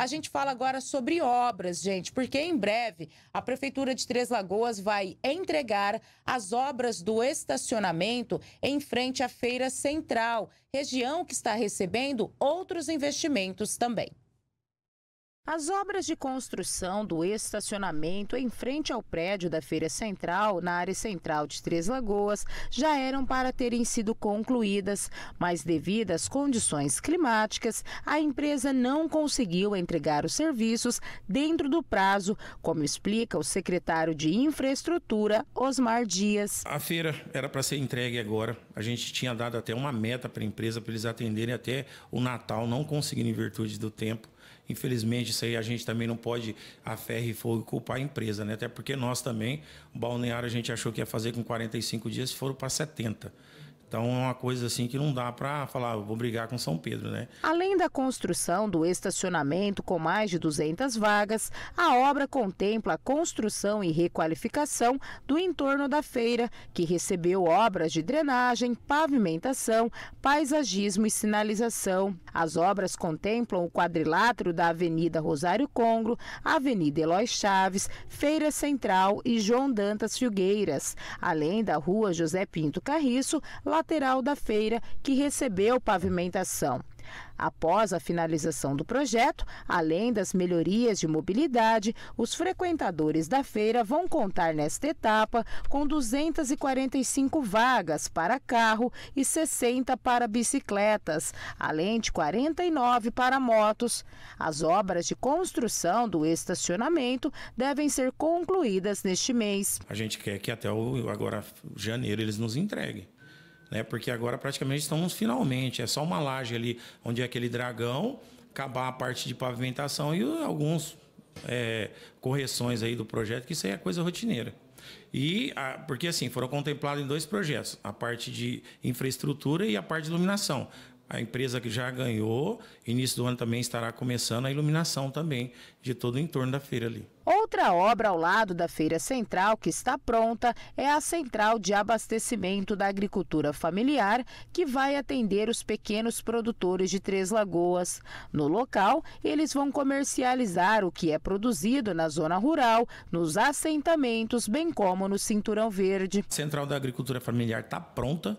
A gente fala agora sobre obras, gente, porque em breve a Prefeitura de Três Lagoas vai entregar as obras do estacionamento em frente à Feira Central, região que está recebendo outros investimentos também. As obras de construção do estacionamento em frente ao prédio da Feira Central, na área central de Três Lagoas, já eram para terem sido concluídas, mas devido às condições climáticas, a empresa não conseguiu entregar os serviços dentro do prazo, como explica o secretário de Infraestrutura, Osmar Dias. A feira era para ser entregue agora. A gente tinha dado até uma meta para a empresa para eles atenderem até o Natal, não conseguindo em virtude do tempo. Infelizmente, isso aí a gente também não pode a ferro e fogo culpar a empresa, né? Até porque nós também, o balneário a gente achou que ia fazer com 45 dias, foram para 70. Então é uma coisa assim que não dá para falar, ah, vou brigar com São Pedro, né? Além da construção do estacionamento com mais de 200 vagas, a obra contempla a construção e requalificação do entorno da feira, que recebeu obras de drenagem, pavimentação, paisagismo e sinalização. As obras contemplam o quadrilátero da Avenida Rosário Congro, Avenida Eloy Chaves, Feira Central e João Dantas Filgueiras, além da Rua José Pinto Carriço, lá lateral da feira que recebeu pavimentação. Após a finalização do projeto, além das melhorias de mobilidade, os frequentadores da feira vão contar nesta etapa com 245 vagas para carro e 60 para bicicletas, além de 49 para motos. As obras de construção do estacionamento devem ser concluídas neste mês. A gente quer que até o, agora janeiro eles nos entreguem né? Porque agora praticamente estamos finalmente, é só uma laje ali onde é aquele dragão, acabar a parte de pavimentação e alguns é, correções aí do projeto, que isso aí é coisa rotineira. E a, porque assim, foram contemplados em dois projetos, a parte de infraestrutura e a parte de iluminação a empresa que já ganhou, início do ano também estará começando a iluminação também de todo o entorno da feira ali. Outra obra ao lado da feira central que está pronta é a central de abastecimento da agricultura familiar, que vai atender os pequenos produtores de Três Lagoas. No local, eles vão comercializar o que é produzido na zona rural, nos assentamentos, bem como no cinturão verde. A central da agricultura familiar está pronta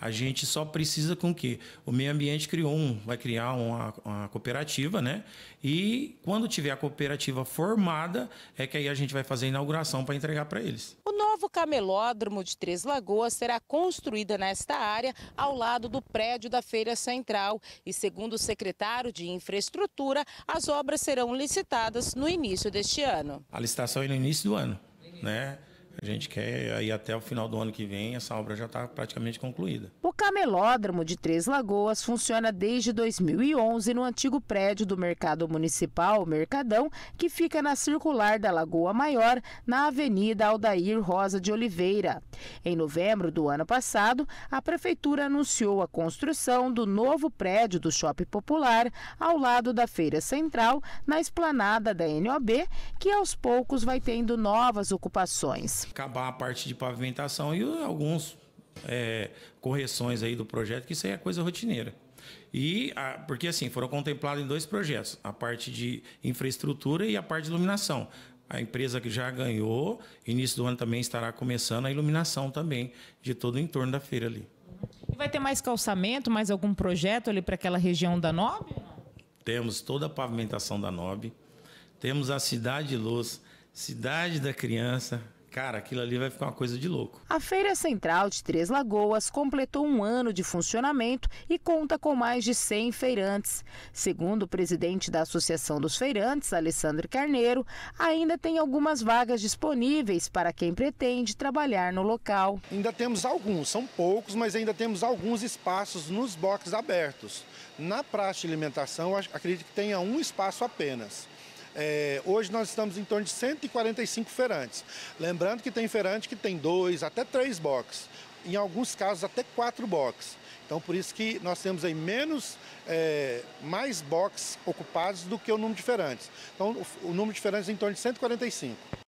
a gente só precisa com que o meio ambiente criou um, vai criar uma, uma, cooperativa, né? E quando tiver a cooperativa formada, é que aí a gente vai fazer a inauguração para entregar para eles. O novo camelódromo de Três Lagoas será construído nesta área, ao lado do prédio da Feira Central. E segundo o secretário de Infraestrutura, as obras serão licitadas no início deste ano. A licitação é no início do ano, né? A gente quer aí até o final do ano que vem, essa obra já está praticamente concluída. O camelódromo de Três Lagoas funciona desde 2011 no antigo prédio do Mercado Municipal, Mercadão, que fica na circular da Lagoa Maior, na Avenida Aldair Rosa de Oliveira. Em novembro do ano passado, a prefeitura anunciou a construção do novo prédio do Shopping Popular, ao lado da Feira Central, na esplanada da NOB, que aos poucos vai tendo novas ocupações acabar a parte de pavimentação e alguns é, correções aí do projeto, que isso aí é coisa rotineira. E a, porque assim, foram contemplados em dois projetos, a parte de infraestrutura e a parte de iluminação. A empresa que já ganhou, início do ano também estará começando a iluminação também de todo o entorno da feira ali. E vai ter mais calçamento, mais algum projeto ali para aquela região da Nobre? Temos toda a pavimentação da Nobre, temos a Cidade de Luz, Cidade da Criança, Cara, aquilo ali vai ficar uma coisa de louco. A Feira Central de Três Lagoas completou um ano de funcionamento e conta com mais de 100 feirantes. Segundo o presidente da Associação dos Feirantes, Alessandro Carneiro, ainda tem algumas vagas disponíveis para quem pretende trabalhar no local. Ainda temos alguns, são poucos, mas ainda temos alguns espaços nos boxes abertos. Na praça de alimentação, acredito que tenha um espaço apenas. É, hoje nós estamos em torno de 145 feirantes. Lembrando que tem feirante que tem dois, até três boxes. Em alguns casos, até quatro boxes. Então, por isso que nós temos aí menos, é, mais boxes ocupados do que o número de feirantes. Então, o, o número de feirantes é em torno de 145.